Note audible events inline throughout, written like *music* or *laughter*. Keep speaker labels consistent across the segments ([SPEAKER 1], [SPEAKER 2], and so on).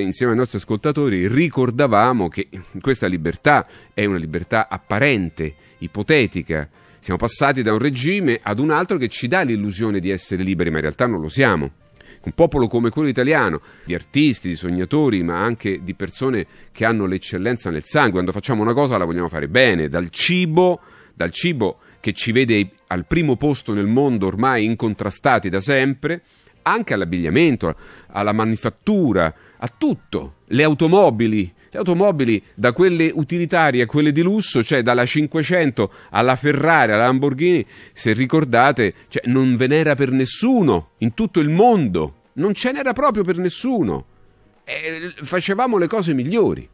[SPEAKER 1] insieme ai nostri ascoltatori ricordavamo che questa libertà è una libertà apparente, ipotetica. Siamo passati da un regime ad un altro che ci dà l'illusione di essere liberi, ma in realtà non lo siamo. Un popolo come quello italiano, di artisti, di sognatori, ma anche di persone che hanno l'eccellenza nel sangue, quando facciamo una cosa la vogliamo fare bene, dal cibo, dal cibo che ci vede al primo posto nel mondo ormai incontrastati da sempre, anche all'abbigliamento, alla manifattura, a tutto, le automobili, le automobili da quelle utilitarie a quelle di lusso, cioè dalla 500 alla Ferrari, alla Lamborghini, se ricordate, cioè non ve n'era per nessuno in tutto il mondo, non ce n'era proprio per nessuno, e eh, facevamo le cose migliori.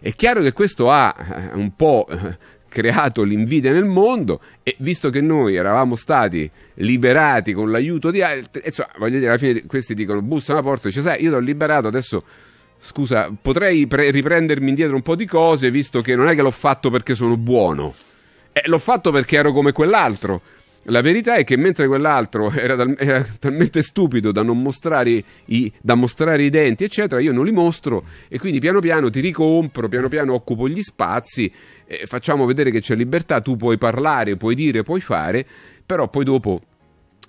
[SPEAKER 1] È chiaro che questo ha eh, un po' eh, creato l'invidia nel mondo e visto che noi eravamo stati liberati con l'aiuto di altri, insomma, voglio dire, alla fine questi dicono, bussano alla porta e dice, sai, io ti ho liberato, adesso, scusa, potrei pre- riprendermi indietro un po' di cose, visto che non è che l'ho fatto perché sono buono, eh, l'ho fatto perché ero come quell'altro, la verità è che mentre quell'altro *laughs* era, dal, era talmente stupido da non mostrare i, da mostrare i, denti, eccetera, io non li mostro e quindi piano piano ti ricompro, piano piano occupo gli spazi, eh, facciamo vedere che c'è libertà, tu puoi parlare, puoi dire, puoi fare, però poi dopo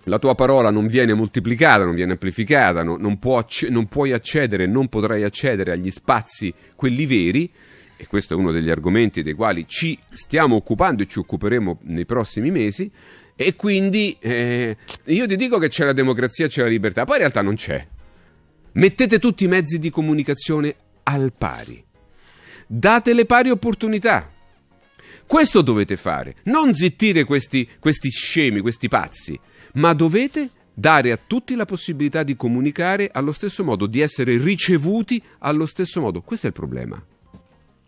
[SPEAKER 1] la tua parola non viene moltiplicata, non viene amplificata, no, non, può, non puoi accedere, non potrai accedere agli spazi, quelli veri, e questo è uno degli argomenti dei quali ci stiamo occupando e ci occuperemo nei prossimi mesi, e quindi eh, io ti dico che c'è la democrazia, c'è la libertà, poi in realtà non c'è. Mettete tutti i mezzi di comunicazione al pari. Date le pari opportunità. Questo dovete fare, non zittire questi, questi scemi, questi pazzi, ma dovete dare a tutti la possibilità di comunicare allo stesso modo, di essere ricevuti allo stesso modo. Questo è il problema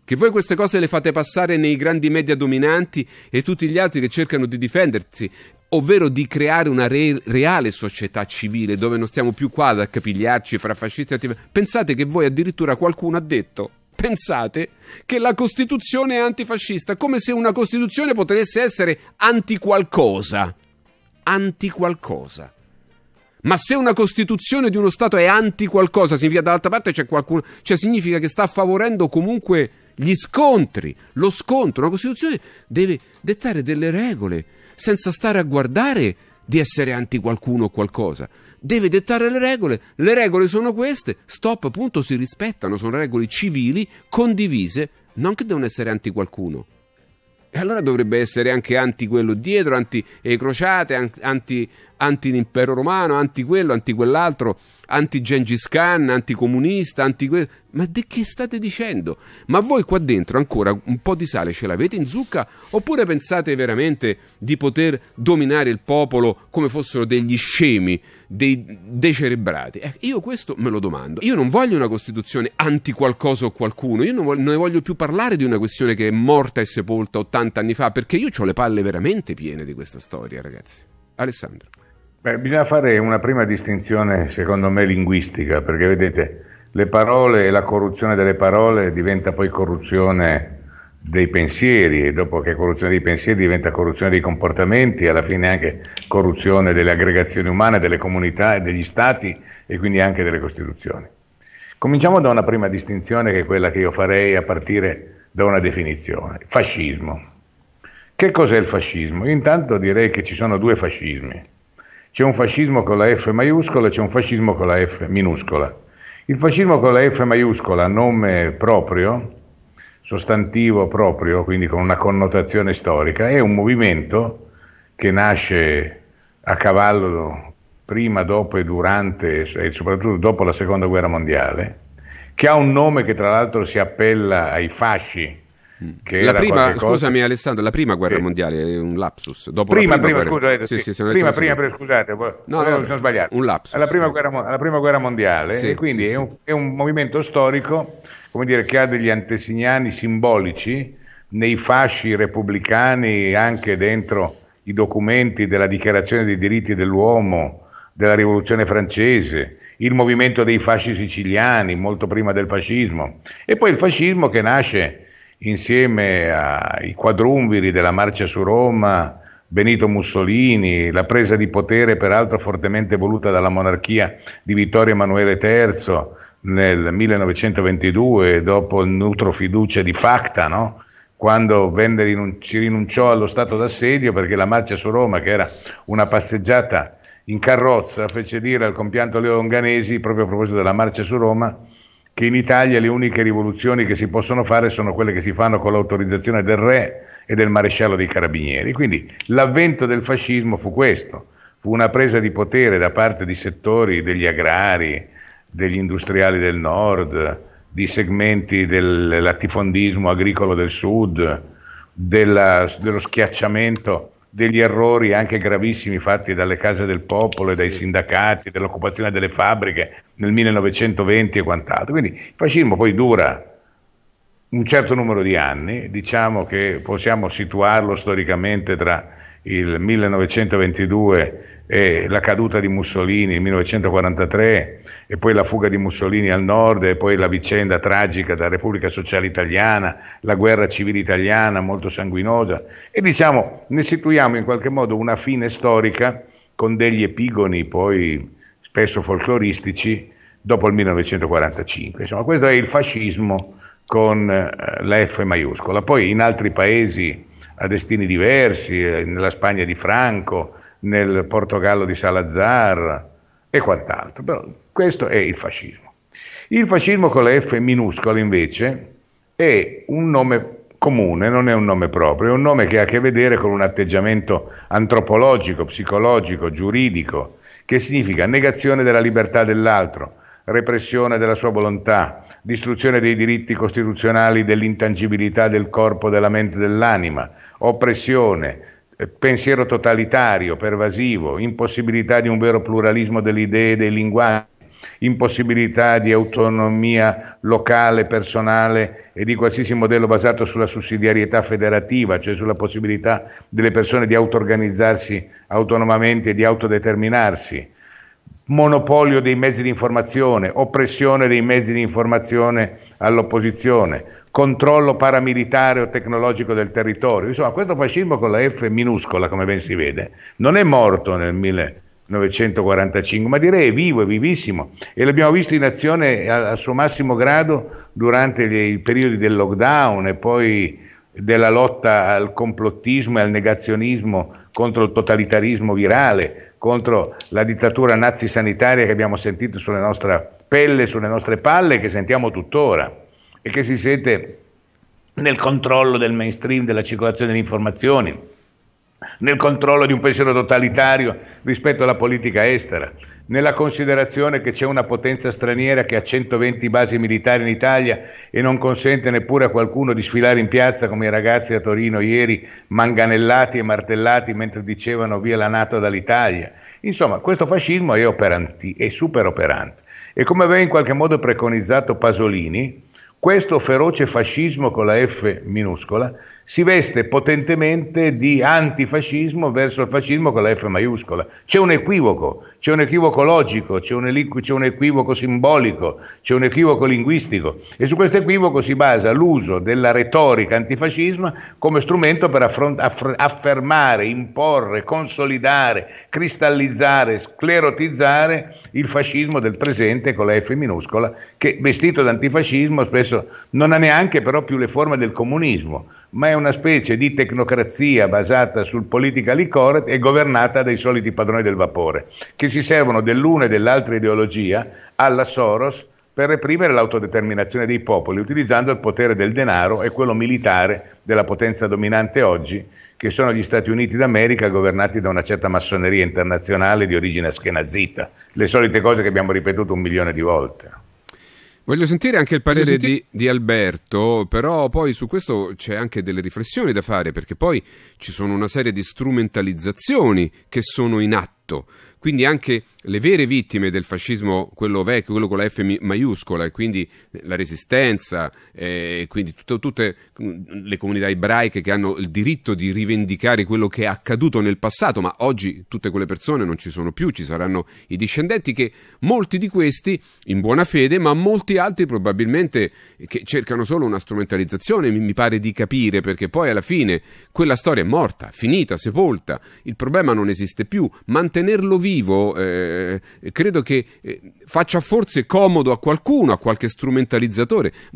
[SPEAKER 1] che voi queste cose le fate passare nei grandi media dominanti e tutti gli altri che cercano di difendersi, ovvero di creare una re- reale società civile dove non stiamo più qua ad accapigliarci fra fascisti e attivisti. Pensate che voi addirittura qualcuno ha detto pensate che la Costituzione è antifascista, come se una Costituzione potesse essere antiqualcosa. Antiqualcosa. Ma se una Costituzione di uno Stato è antiqualcosa, significa dall'altra parte c'è qualcuno, cioè significa che sta favorendo comunque gli scontri, lo scontro. La Costituzione deve dettare delle regole senza stare a guardare di essere anti qualcuno o qualcosa. Deve dettare le regole, le regole sono queste, stop appunto si rispettano, sono regole civili, condivise, non che devono essere anti qualcuno. E allora dovrebbe essere anche anti quello dietro, anti le eh, crociate, anti anti l'impero romano, anti quello, anti quell'altro, anti Gengis Khan, anti comunista, anti quello. Ma di che state dicendo? Ma voi qua dentro ancora un po' di sale ce l'avete in zucca? Oppure pensate veramente di poter dominare il popolo come fossero degli scemi, dei decerebrati? Eh, io questo me lo domando. Io non voglio una Costituzione anti qualcosa o qualcuno, io non, voglio, non ne voglio più parlare di una questione che è morta e sepolta 80 anni fa, perché io ho le palle veramente piene di questa storia, ragazzi. Alessandro. Beh,
[SPEAKER 2] bisogna fare una prima distinzione, secondo me, linguistica, perché vedete, le parole e la corruzione delle parole diventa poi corruzione dei pensieri, e dopo che corruzione dei pensieri diventa corruzione dei comportamenti, e alla fine anche corruzione delle aggregazioni umane, delle comunità e degli stati e quindi anche delle costituzioni. Cominciamo da una prima distinzione che è quella che io farei a partire da una definizione, fascismo. Che cos'è il fascismo? Io intanto direi che ci sono due fascismi c'è un fascismo con la F maiuscola e c'è un fascismo con la F minuscola. Il fascismo con la F maiuscola, nome proprio, sostantivo proprio, quindi con una connotazione storica, è un movimento che nasce a cavallo prima, dopo e durante, e soprattutto dopo la seconda guerra mondiale, che ha un nome che tra l'altro si appella ai fasci Mm. Che la prima, scusami
[SPEAKER 1] Alessandro, la prima guerra sì. mondiale è eh, un lapsus. Dopo prima, prima, guerra... scusate, sì, sì, sì prima, prima, prima, scusate, no,
[SPEAKER 2] no, sono sbagliato. Un lapsus. Alla prima guerra,
[SPEAKER 1] alla prima guerra mondiale, e quindi è un,
[SPEAKER 2] è, un, movimento storico, come dire, che ha degli antesignani simbolici nei fasci repubblicani, anche dentro i documenti della Dichiarazione dei diritti dell'uomo, della Rivoluzione francese, il movimento dei fasci siciliani, molto prima del fascismo, e poi il fascismo che nasce insieme ai quadrumviri della marcia su Roma, Benito Mussolini, la presa di potere peraltro fortemente voluta dalla monarchia di Vittorio Emanuele III nel 1922 dopo il fiducia di Facta, no? quando venne, si rinunciò allo stato d'assedio perché la marcia su Roma, che era una passeggiata in carrozza, fece dire al compianto Leo Longanesi, proprio a proposito della marcia su Roma, che in Italia le uniche rivoluzioni che si possono fare sono quelle che si fanno con l'autorizzazione del re e del maresciallo dei carabinieri. Quindi l'avvento del fascismo fu questo, fu una presa di potere da parte di settori degli agrari, degli industriali del nord, di segmenti del latifondismo agricolo del sud, della, dello schiacciamento degli errori anche gravissimi fatti dalle case del popolo e dai sì. sindacati, dell'occupazione delle fabbriche nel 1920 e quant'altro. Quindi il fascismo poi dura un certo numero di anni, diciamo che possiamo situarlo storicamente tra il 1922 eh, la caduta di Mussolini nel 1943 e poi la fuga di Mussolini al nord e poi la vicenda tragica della Repubblica Sociale Italiana, la guerra civile italiana molto sanguinosa e diciamo ne situiamo in qualche modo una fine storica con degli epigoni poi spesso folcloristici dopo il 1945. Insomma, questo è il fascismo con eh, la F maiuscola. Poi in altri paesi a destini diversi, eh, nella Spagna di Franco, nel Portogallo di Salazar e quant'altro. Però questo è il fascismo. Il fascismo con la F minuscola invece è un nome comune, non è un nome proprio, è un nome che ha a che vedere con un atteggiamento antropologico, psicologico, giuridico, che significa negazione della libertà dell'altro, repressione della sua volontà, distruzione dei diritti costituzionali dell'intangibilità del corpo, della mente, e dell'anima, oppressione, pensiero totalitario, pervasivo, impossibilità di un vero pluralismo delle idee e dei linguaggi, impossibilità di autonomia locale, personale e di qualsiasi modello basato sulla sussidiarietà federativa, cioè sulla possibilità delle persone di auto-organizzarsi autonomamente e di autodeterminarsi, monopolio dei mezzi di informazione, oppressione dei mezzi di informazione all'opposizione, controllo paramilitare o tecnologico del territorio. Insomma, questo fascismo con la F minuscola, come ben si vede, non è morto nel 1945, ma direi è vivo, è vivissimo e l'abbiamo visto in azione al suo massimo grado durante i periodi del lockdown e poi della lotta al complottismo e al negazionismo contro il totalitarismo virale, contro la dittatura nazisanitaria che abbiamo sentito sulla nostra pelle, sulle nostre palle e che sentiamo tuttora e che si sente nel controllo del mainstream, della circolazione delle informazioni, nel controllo di un pensiero totalitario rispetto alla politica estera, nella considerazione che c'è una potenza straniera che ha 120 basi militari in Italia e non consente neppure a qualcuno di sfilare in piazza come i ragazzi a Torino ieri, manganellati e martellati mentre dicevano via la Nato dall'Italia. Insomma, questo fascismo è, operanti, è superoperante. E come aveva in qualche modo preconizzato Pasolini, questo feroce fascismo con la F minuscola si veste potentemente di antifascismo verso il fascismo con la F maiuscola. C'è un equivoco, c'è un equivoco logico, c'è un, elico, c'è un, equivoco simbolico, c'è un equivoco linguistico e su questo equivoco si basa l'uso della retorica antifascismo come strumento per affront- aff- affermare, imporre, consolidare, cristallizzare, sclerotizzare il fascismo del presente con la F minuscola che vestito d'antifascismo spesso non ha neanche però più le forme del comunismo, ma è una specie di tecnocrazia basata sul political correct e governata dai soliti padroni del vapore che si si servono dell'una e dell'altra ideologia alla Soros per reprimere l'autodeterminazione dei popoli, utilizzando il potere del denaro e quello militare della potenza dominante oggi, che sono gli Stati Uniti d'America governati da una certa massoneria internazionale di origine askenazita, le solite cose che abbiamo ripetuto un milione di volte.
[SPEAKER 1] Voglio sentire anche il parere senti... di, di, Alberto, però poi su questo c'è anche delle riflessioni da fare, perché poi ci sono una serie di strumentalizzazioni che sono in atto fatto. Quindi anche le vere vittime del fascismo, quello vecchio, quello con la F maiuscola, e quindi la resistenza, e quindi tutto, tutte le comunità ebraiche che hanno il diritto di rivendicare quello che è accaduto nel passato, ma oggi tutte quelle persone non ci sono più, ci saranno i discendenti che molti di questi in buona fede, ma molti altri probabilmente che cercano solo una strumentalizzazione, mi pare di capire, perché poi alla fine quella storia è morta, finita, sepolta, il problema non esiste più, mantenere mantenerlo vivo eh, credo che eh, faccia forse comodo a qualcuno, a qualche strumentalizzatore, ma